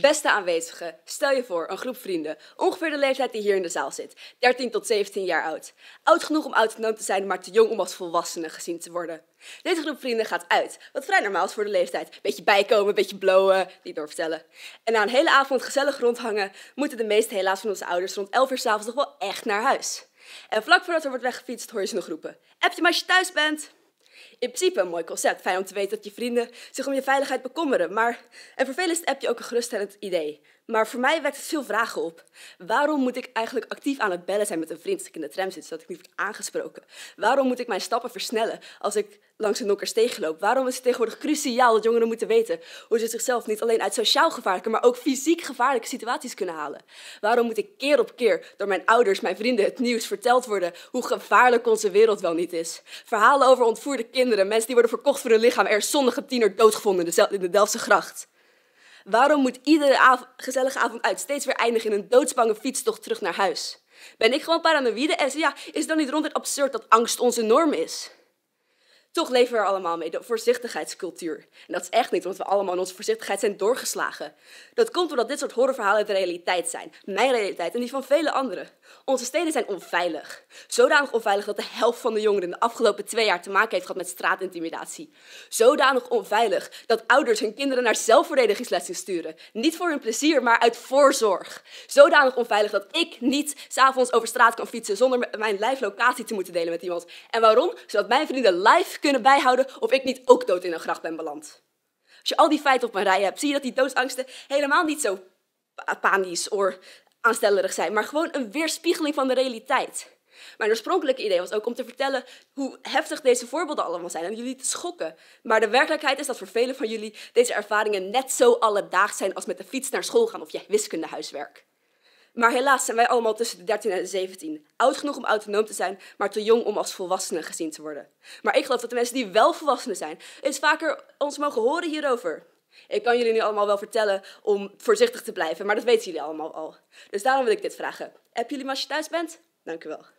Beste aanwezigen, stel je voor een groep vrienden, ongeveer de leeftijd die hier in de zaal zit, 13 tot 17 jaar oud. Oud genoeg om autonoom te zijn, maar te jong om als volwassene gezien te worden. Deze groep vrienden gaat uit, wat vrij normaal is voor de leeftijd. Beetje bijkomen, beetje blowen, niet doorvertellen. En na een hele avond gezellig rondhangen, moeten de meesten helaas van onze ouders rond 11 uur s'avonds nog wel echt naar huis. En vlak voordat er wordt weggefietst hoor je ze nog roepen. Heb je maar als je thuis bent? In principe een mooi concept. Fijn om te weten dat je vrienden zich om je veiligheid bekommeren. Maar, en voor velen is het appje ook een geruststellend idee. Maar voor mij wekt het veel vragen op. Waarom moet ik eigenlijk actief aan het bellen zijn met een vriend als ik in de tram zit, zodat ik niet wordt aangesproken? Waarom moet ik mijn stappen versnellen als ik langs een nokkersteeg loop? Waarom is het tegenwoordig cruciaal dat jongeren moeten weten hoe ze zichzelf niet alleen uit sociaal gevaarlijke, maar ook fysiek gevaarlijke situaties kunnen halen? Waarom moet ik keer op keer door mijn ouders, mijn vrienden het nieuws verteld worden hoe gevaarlijk onze wereld wel niet is? Verhalen over ontvoerde kinderen, mensen die worden verkocht voor hun lichaam, er is zondige tiener doodgevonden in de, Delftse gracht. Waarom moet iedere gezellige avond uit steeds weer eindigen in een doodsbange fietstocht terug naar huis? Ben ik gewoon paranoïde en ja, is dan niet ronduit absurd dat angst onze norm is? Toch leven we er allemaal mee, de voorzichtigheidscultuur. En dat is echt niet omdat we allemaal in onze voorzichtigheid zijn doorgeslagen. Dat komt omdat dit soort horrorverhalen de realiteit zijn. Mijn realiteit en die van vele anderen. Onze steden zijn onveilig. Zodanig onveilig dat de helft van de jongeren de afgelopen twee jaar te maken heeft gehad met straatintimidatie. Zodanig onveilig dat ouders hun kinderen naar zelfverdedigingslessen sturen. Niet voor hun plezier, maar uit voorzorg. Zodanig onveilig dat ik niet s'avonds over straat kan fietsen zonder mijn live locatie te moeten delen met iemand. En waarom? Zodat mijn vrienden live kunnen bijhouden of ik niet ook dood in een gracht ben beland. Als je al die feiten op een rij hebt, zie je dat die doodsangsten helemaal niet zo panisch of aanstellerig zijn, maar gewoon een weerspiegeling van de realiteit. Mijn oorspronkelijke idee was ook om te vertellen hoe heftig deze voorbeelden allemaal zijn en jullie te schokken. Maar de werkelijkheid is dat voor velen van jullie deze ervaringen net zo alledaags zijn als met de fiets naar school gaan of je wiskundehuiswerk. Maar helaas zijn wij allemaal tussen de 13 en de 17. Oud genoeg om autonoom te zijn, maar te jong om als volwassenen gezien te worden. Maar ik geloof dat de mensen die wel volwassenen zijn, eens vaker ons mogen horen hierover. Ik kan jullie nu allemaal wel vertellen om voorzichtig te blijven, maar dat weten jullie allemaal al. Dus daarom wil ik dit vragen. Heb jullie als je thuis bent? Dank u wel.